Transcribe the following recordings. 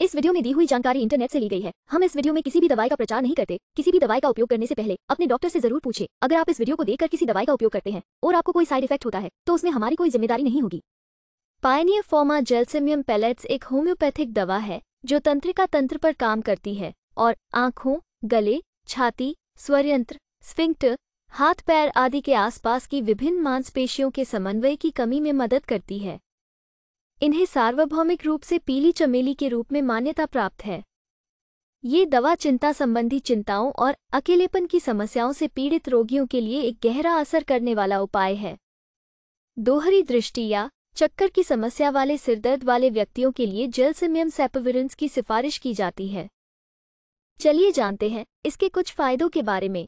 इस वीडियो में दी हुई जानकारी इंटरनेट से ली गई है हम इस वीडियो में किसी भी दवाई का प्रचार नहीं करते किसी भी दवाई का उपयोग करने से पहले अपने डॉक्टर से जरूर पूछे अगर आप इस वीडियो को देखकर किसी दवाई का उपयोग करते हैं और आपको कोई साइड इफेक्ट होता है तो उसमें हमारी कोई जिम्मेदारी नहीं होगी पायनियर फॉर्मा जेल्सिमियम पैलेट्स एक होम्योपैथिक दवा है जो तंत्रिका तंत्र पर काम करती है और आंखों गले छाती स्वरयंत्र स्फिंक्टर हाथ पैर आदि के आसपास की विभिन्न मांसपेशियों के समन्वय की कमी में मदद करती है इन्हें सार्वभौमिक रूप से पीली चमेली के रूप में मान्यता प्राप्त है ये दवा चिंता संबंधी चिंताओं और अकेलेपन की समस्याओं से पीड़ित रोगियों के लिए एक गहरा असर करने वाला उपाय है दोहरी दृष्टि या चक्कर की समस्या वाले सिरदर्द वाले व्यक्तियों के लिए जेलसिमियम सेपोविरेंस की सिफारिश की जाती है चलिए जानते हैं इसके कुछ फायदों के बारे में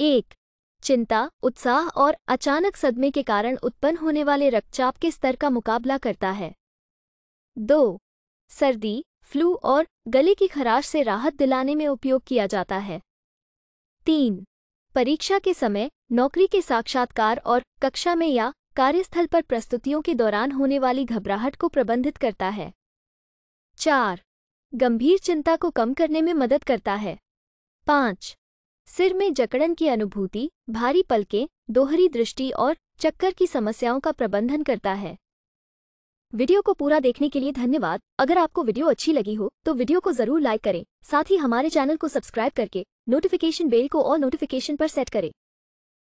एक चिंता उत्साह और अचानक सदमे के कारण उत्पन्न होने वाले रक्तचाप के स्तर का मुकाबला करता है दो सर्दी फ्लू और गले की खराश से राहत दिलाने में उपयोग किया जाता है तीन परीक्षा के समय नौकरी के साक्षात्कार और कक्षा में या कार्यस्थल पर प्रस्तुतियों के दौरान होने वाली घबराहट को प्रबंधित करता है चार गंभीर चिंता को कम करने में मदद करता है पाँच सिर में जकड़न की अनुभूति भारी पलकें दोहरी दृष्टि और चक्कर की समस्याओं का प्रबंधन करता है वीडियो को पूरा देखने के लिए धन्यवाद अगर आपको वीडियो अच्छी लगी हो तो वीडियो को जरूर लाइक करें साथ ही हमारे चैनल को सब्सक्राइब करके नोटिफिकेशन बेल को और नोटिफिकेशन पर सेट करें